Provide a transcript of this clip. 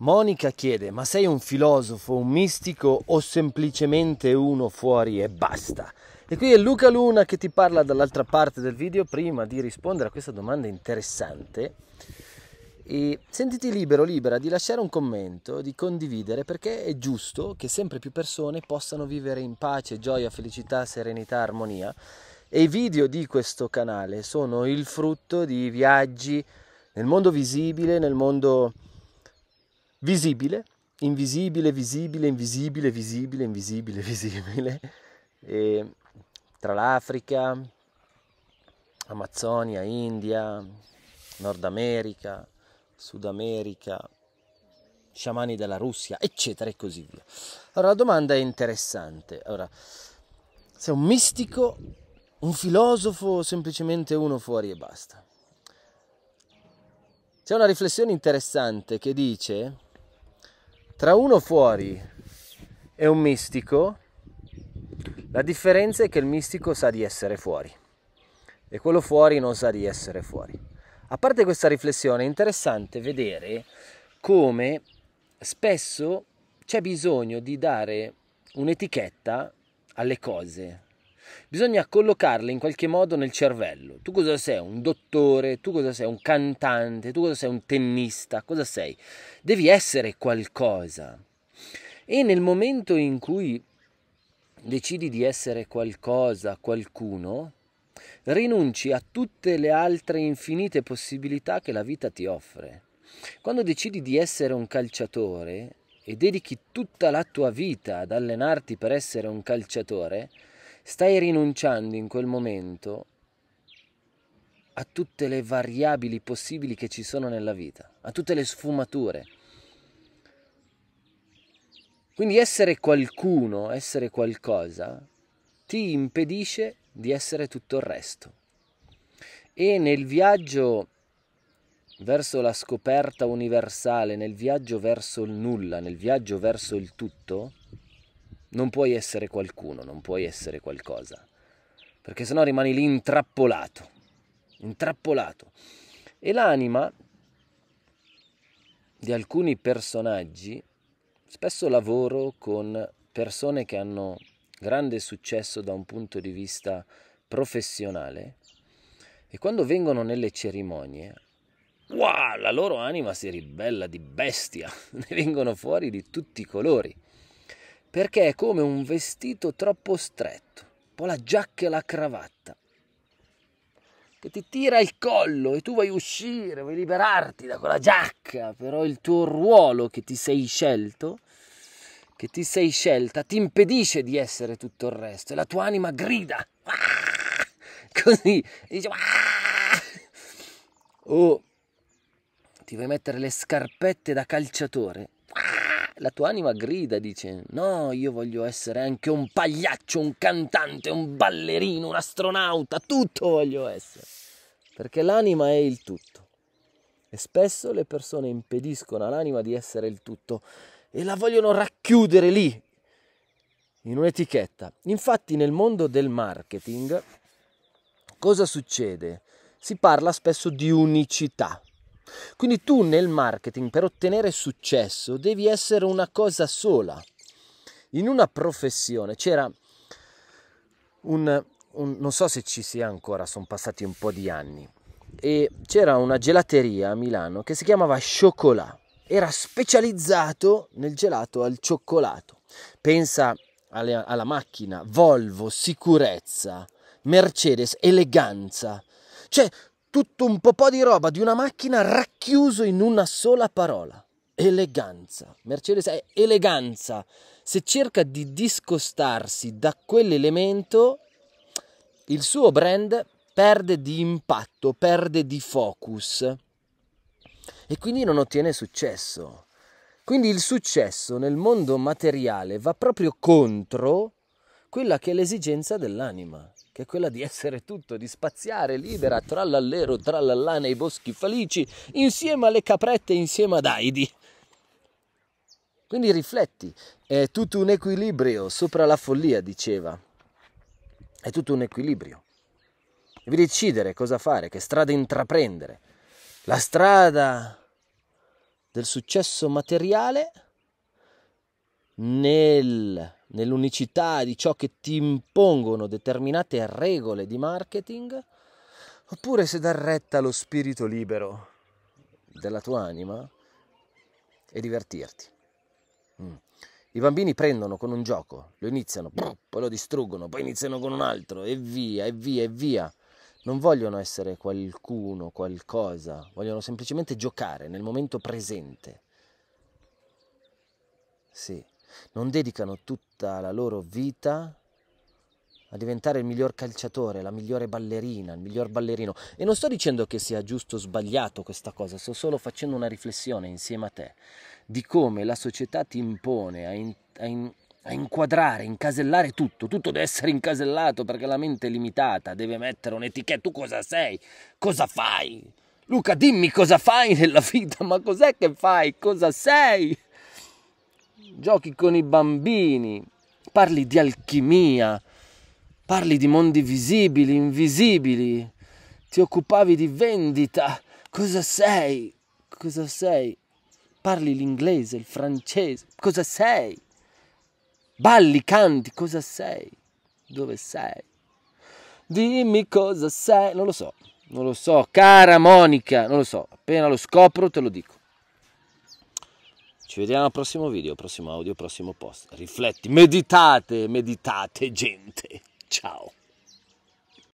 Monica chiede: Ma sei un filosofo, un mistico o semplicemente uno fuori e basta? E qui è Luca Luna che ti parla dall'altra parte del video prima di rispondere a questa domanda interessante. E sentiti libero, libera di lasciare un commento, di condividere perché è giusto che sempre più persone possano vivere in pace, gioia, felicità, serenità, armonia. E i video di questo canale sono il frutto di viaggi nel mondo visibile, nel mondo visibile, invisibile, visibile, invisibile, visibile, invisibile, visibile, e tra l'Africa, Amazzonia, India, Nord America, Sud America, sciamani della Russia, eccetera e così via. Allora la domanda è interessante. Allora, sei un mistico, un filosofo, o semplicemente uno fuori e basta. C'è una riflessione interessante che dice tra uno fuori e un mistico, la differenza è che il mistico sa di essere fuori e quello fuori non sa di essere fuori. A parte questa riflessione, è interessante vedere come spesso c'è bisogno di dare un'etichetta alle cose, Bisogna collocarle in qualche modo nel cervello. Tu cosa sei? Un dottore? Tu cosa sei? Un cantante? Tu cosa sei? Un tennista? Cosa sei? Devi essere qualcosa. E nel momento in cui decidi di essere qualcosa, qualcuno, rinunci a tutte le altre infinite possibilità che la vita ti offre. Quando decidi di essere un calciatore e dedichi tutta la tua vita ad allenarti per essere un calciatore, stai rinunciando in quel momento a tutte le variabili possibili che ci sono nella vita, a tutte le sfumature. Quindi essere qualcuno, essere qualcosa, ti impedisce di essere tutto il resto. E nel viaggio verso la scoperta universale, nel viaggio verso il nulla, nel viaggio verso il tutto, non puoi essere qualcuno, non puoi essere qualcosa, perché sennò rimani lì intrappolato, intrappolato. E l'anima di alcuni personaggi, spesso lavoro con persone che hanno grande successo da un punto di vista professionale e quando vengono nelle cerimonie, wow, la loro anima si ribella di bestia, ne vengono fuori di tutti i colori perché è come un vestito troppo stretto, un po' la giacca e la cravatta, che ti tira il collo e tu vuoi uscire, vuoi liberarti da quella giacca, però il tuo ruolo che ti sei scelto, che ti sei scelta, ti impedisce di essere tutto il resto e la tua anima grida. Così, e dice... O oh, ti vuoi mettere le scarpette da calciatore la tua anima grida, dice: No, io voglio essere anche un pagliaccio, un cantante, un ballerino, un astronauta, tutto voglio essere. Perché l'anima è il tutto. E spesso le persone impediscono all'anima di essere il tutto e la vogliono racchiudere lì, in un'etichetta. Infatti nel mondo del marketing cosa succede? Si parla spesso di unicità. Quindi tu nel marketing per ottenere successo devi essere una cosa sola. In una professione c'era un, un non so se ci sia ancora, sono passati un po' di anni, e c'era una gelateria a Milano che si chiamava Chocolat. Era specializzato nel gelato al cioccolato. Pensa alle, alla macchina Volvo, sicurezza, Mercedes, eleganza. Cioè, tutto un po', di roba di una macchina racchiuso in una sola parola. Eleganza. Mercedes è eh, eleganza. Se cerca di discostarsi da quell'elemento, il suo brand perde di impatto, perde di focus e quindi non ottiene successo. Quindi il successo nel mondo materiale va proprio contro quella che è l'esigenza dell'anima, che è quella di essere tutto, di spaziare libera tra l'allero, tra l'allà nei boschi felici, insieme alle caprette, insieme ad Aidi. Quindi rifletti, è tutto un equilibrio sopra la follia, diceva. È tutto un equilibrio. Devi decidere cosa fare, che strada intraprendere. La strada del successo materiale nel nell'unicità di ciò che ti impongono determinate regole di marketing, oppure se dar retta allo spirito libero della tua anima e divertirti. Mm. I bambini prendono con un gioco, lo iniziano, poi lo distruggono, poi iniziano con un altro e via, e via, e via. Non vogliono essere qualcuno, qualcosa, vogliono semplicemente giocare nel momento presente. Sì non dedicano tutta la loro vita a diventare il miglior calciatore, la migliore ballerina, il miglior ballerino. E non sto dicendo che sia giusto o sbagliato questa cosa, sto solo facendo una riflessione insieme a te di come la società ti impone a, in, a, in, a inquadrare, incasellare tutto, tutto deve essere incasellato perché la mente è limitata, deve mettere un'etichetta, tu cosa sei, cosa fai? Luca, dimmi cosa fai nella vita, ma cos'è che fai? Cosa sei? giochi con i bambini, parli di alchimia, parli di mondi visibili, invisibili, ti occupavi di vendita, cosa sei? Cosa sei? Parli l'inglese, il francese, cosa sei? Balli, canti, cosa sei? Dove sei? Dimmi cosa sei, non lo so, non lo so, cara Monica, non lo so, appena lo scopro te lo dico. Ci vediamo al prossimo video, prossimo audio, prossimo post. Rifletti, meditate, meditate gente. Ciao.